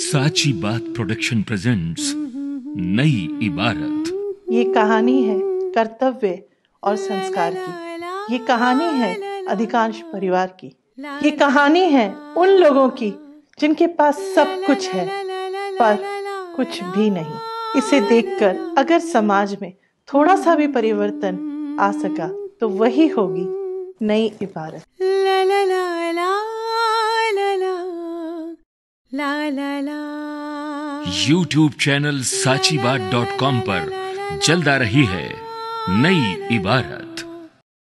साची बात production presents नई इबारत ये कहानी है कर्तव्य और संस्कार की ये कहानी है अधिकांश परिवार की ये कहानी है उन लोगों की जिनके पास सब कुछ है पर कुछ भी नहीं इसे देखकर अगर समाज में थोड़ा सा भी परिवर्तन आ सका तो वही होगी नई इबारत ला ला ला यूट्यूब चैनल साची बात डॉट कॉम पर जल्द आ रही है नई इबारत